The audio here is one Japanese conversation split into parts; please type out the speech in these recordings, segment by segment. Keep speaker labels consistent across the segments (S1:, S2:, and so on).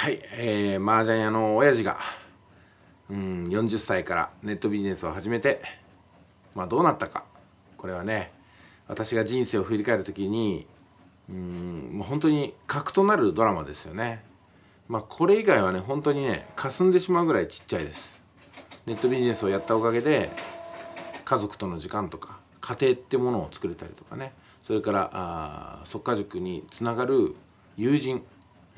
S1: はい、えー、麻雀屋の親父が、うん、40歳からネットビジネスを始めて、まあどうなったか。これはね、私が人生を振り返る時に、うん、もう本当に核となるドラマですよね。まあこれ以外はね、本当にね、霞んでしまうぐらいちっちゃいです。ネットビジネスをやったおかげで、家族との時間とか、家庭ってものを作れたりとかね、それから、あ即家塾につながる友人、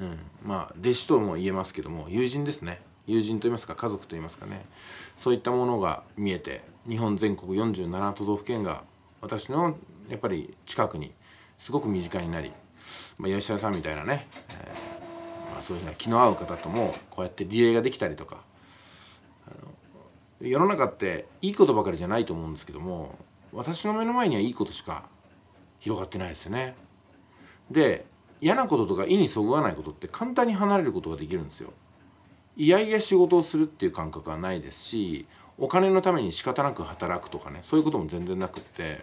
S1: うん、まあ弟子とも言えますけども友人ですね友人といいますか家族といいますかねそういったものが見えて日本全国47都道府県が私のやっぱり近くにすごく身近になり、まあ、吉田さんみたいなね、えー、まあ、そういうふうな気の合う方ともこうやってリレーができたりとか世の中っていいことばかりじゃないと思うんですけども私の目の前にはいいことしか広がってないですよね。で嫌なこととか意にそぐわないことって簡単に離れることができるんですよ。いやいや仕事をするっていう感覚はないですしお金のために仕方なく働くとかねそういうことも全然なくって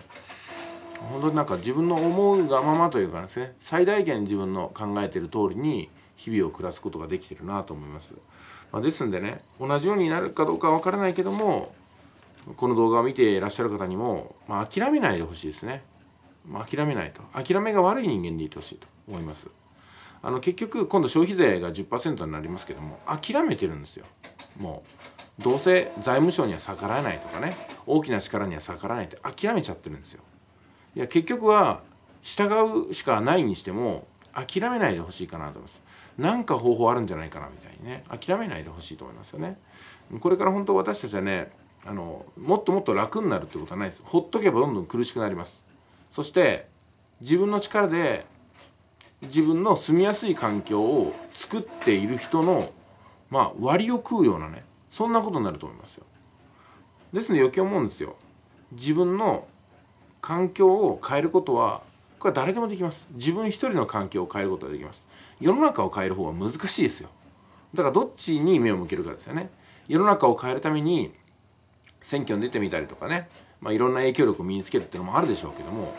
S1: 本当になんか自分の思うがままというかですね最大限自分の考えてる通りに日々を暮らすことができてるなと思います、まあ、ですんでね同じようになるかどうかわからないけどもこの動画を見ていらっしゃる方にも、まあ、諦めないでほしいですね諦めないと諦めが悪い人間でいてほしいと思いますあの結局今度消費税が10%になりますけども諦めてるんですよもうどうせ財務省には逆らえないとかね大きな力には逆らえないって諦めちゃってるんですよいや結局は従うしかないにしても諦めないでほしいかなと思います何か方法あるんじゃないかなみたいにね諦めないでほしいと思いますよねこれから本当私たちはねあのもっともっと楽になるってことはないですほっとけばどんどん苦しくなりますそして自分の力で自分の住みやすい環境を作っている人の、まあ、割を食うようなねそんなことになると思いますよ。ですので余計思うんですよ。自分の環境を変えることはこれは誰でもできます。自分一人の環境を変えることができます。世の中を変える方は難しいですよ。だからどっちに目を向けるかですよね。世の中を変えるために選挙に出てみたりとかね、まあ、いろんな影響力を身につけるっていうのもあるでしょうけども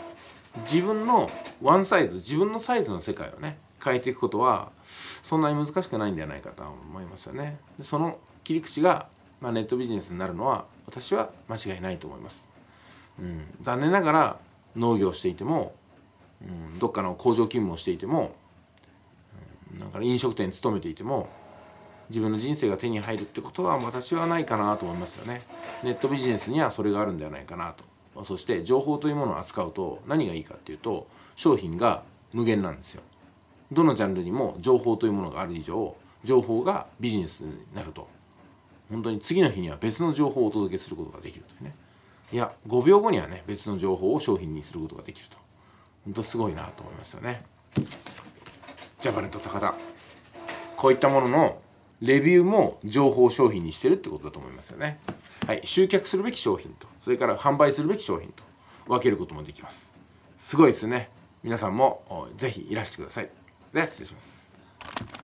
S1: 自分のワンサイズ自分のサイズの世界をね変えていくことはそんなに難しくないんじゃないかと思いますよね。でその切り口が、まあ、ネットビジネスになるのは私は間違いないと思います。うん、残念ながら農業していても、うん、どっかの工場勤務をしていても、うん、なんか飲食店に勤めていても自分の人生が手に入るってことは私はないかなと思いますよね。ネットビジネスにはそれがあるんではないかなと。そして情報というものを扱うと何がいいかっていうと商品が無限なんですよ。どのジャンルにも情報というものがある以上情報がビジネスになると本当に次の日には別の情報をお届けすることができるというねいや5秒後にはね別の情報を商品にすることができると本当すごいなと思いますよねジャパネット高田こういったもののレビューも情報商品にしてるってことだと思いますよね。はい、集客するべき商品と、それから販売するべき商品と分けることもできます。すごいですね。皆さんもぜひいらしてください。では失礼します。